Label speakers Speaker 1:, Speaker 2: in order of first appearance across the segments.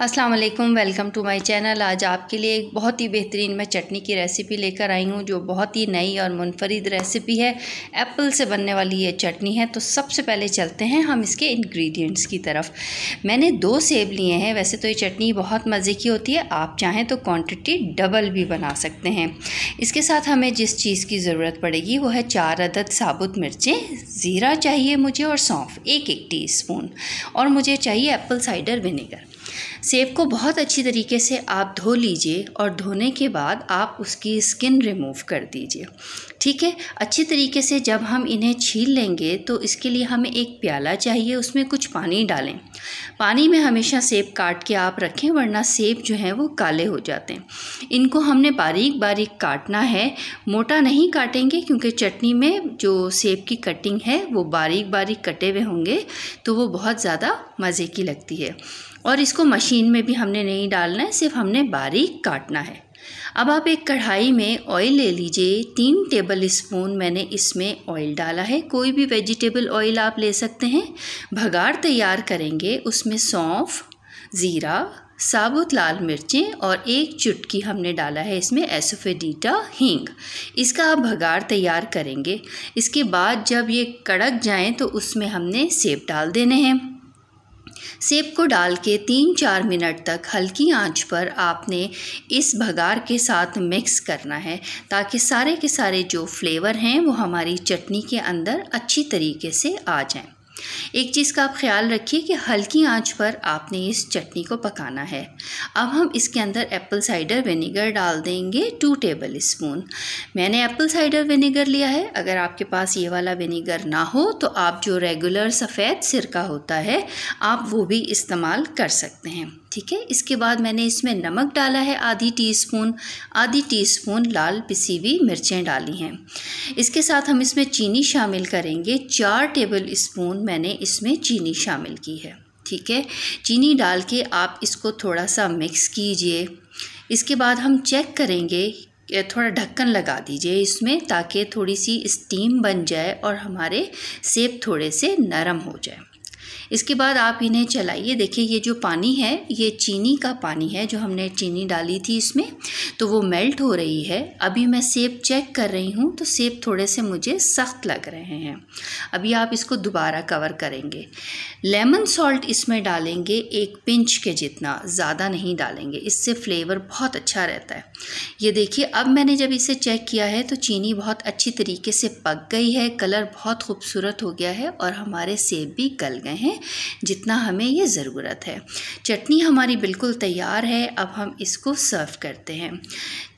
Speaker 1: अस्सलाम वालेकुम welcome to my channel आज आपके लिए एक बहुत ही बेहतरीन मैं चटनी की रेसिपी लेकर आई हूँ जो बहुत ही नई और मुनफरद रेसिपी है एप्पल से बनने वाली ये चटनी है तो सबसे पहले चलते हैं हम इसके इंग्रेडिएंट्स की तरफ मैंने दो सेब लिए हैं वैसे तो ये चटनी बहुत मज़े की होती है आप चाहें तो क्वान्टिटी डबल भी बना सकते हैं इसके साथ हमें जिस चीज़ की ज़रूरत पड़ेगी वो है चार अदद साबुत मिर्चें ज़ीरा चाहिए मुझे और सौंफ एक एक स्पून और मुझे चाहिए एप्पल साइडर विनेगर सेब को बहुत अच्छी तरीके से आप धो लीजिए और धोने के बाद आप उसकी स्किन रिमूव कर दीजिए ठीक है अच्छी तरीके से जब हम इन्हें छील लेंगे तो इसके लिए हमें एक प्याला चाहिए उसमें कुछ पानी डालें पानी में हमेशा सेब काट के आप रखें वरना सेब जो हैं वो काले हो जाते हैं इनको हमने बारीक बारीक काटना है मोटा नहीं काटेंगे क्योंकि चटनी में जो सेब की कटिंग है वो बारीक बारीक कटे हुए होंगे तो वो बहुत ज़्यादा मज़े की लगती है और इसको मशीन मशीन में भी हमने नहीं डालना है सिर्फ हमने बारीक काटना है अब आप एक कढ़ाई में ऑयल ले लीजिए तीन टेबल स्पून मैंने इसमें ऑयल डाला है कोई भी वेजिटेबल ऑयल आप ले सकते हैं भगाड़ तैयार करेंगे उसमें सौंफ ज़ीरा साबुत लाल मिर्चें और एक चुटकी हमने डाला है इसमें एसोफेडीटा हींग इसका आप भगाड़ तैयार करेंगे इसके बाद जब ये कड़क जाएँ तो उसमें हमने सेब डाल देने हैं सेब को डाल के तीन चार मिनट तक हल्की आंच पर आपने इस भगार के साथ मिक्स करना है ताकि सारे के सारे जो फ्लेवर हैं वो हमारी चटनी के अंदर अच्छी तरीके से आ जाएं एक चीज़ का आप ख्याल रखिए कि हल्की आंच पर आपने इस चटनी को पकाना है अब हम इसके अंदर एप्पल साइडर विनीगर डाल देंगे टू टेबल स्पून मैंने एप्पल साइडर विनीगर लिया है अगर आपके पास ये वाला विनीगर ना हो तो आप जो रेगुलर सफ़ेद सिरका होता है आप वो भी इस्तेमाल कर सकते हैं ठीक है इसके बाद मैंने इसमें नमक डाला है आधी स्पून आधी स्पून लाल पिसी हुई मिर्चें डाली हैं इसके साथ हम इसमें चीनी शामिल करेंगे चार टेबल स्पून मैंने इसमें चीनी शामिल की है ठीक है चीनी डाल के आप इसको थोड़ा सा मिक्स कीजिए इसके बाद हम चेक करेंगे थोड़ा ढक्कन लगा दीजिए इसमें ताकि थोड़ी सी स्टीम बन जाए और हमारे सेब थोड़े से नरम हो जाए इसके बाद आप इन्हें चलाइए देखिए ये जो पानी है ये चीनी का पानी है जो हमने चीनी डाली थी इसमें तो वो मेल्ट हो रही है अभी मैं सेब चेक कर रही हूँ तो सेब थोड़े से मुझे सख्त लग रहे हैं अभी आप इसको दोबारा कवर करेंगे लेमन सॉल्ट इसमें डालेंगे एक पिंच के जितना ज़्यादा नहीं डालेंगे इससे फ्लेवर बहुत अच्छा रहता है ये देखिए अब मैंने जब इसे चेक किया है तो चीनी बहुत अच्छी तरीके से पक गई है कलर बहुत खूबसूरत हो गया है और हमारे सेब भी गल गए हैं हैं जितना हमें ये ज़रूरत है चटनी हमारी बिल्कुल तैयार है अब हम इसको सर्व करते हैं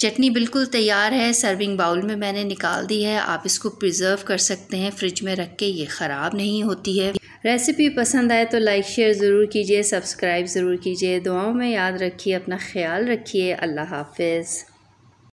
Speaker 1: चटनी बिल्कुल तैयार है सर्विंग बाउल में मैंने निकाल दी है आप इसको प्रिजर्व कर सकते हैं फ्रिज में रख के ये ख़राब नहीं होती है रेसिपी पसंद आए तो लाइक शेयर ज़रूर कीजिए सब्सक्राइब ज़रूर कीजिए दुआओं में याद रखिए अपना ख्याल रखिए अल्लाह हाफिज़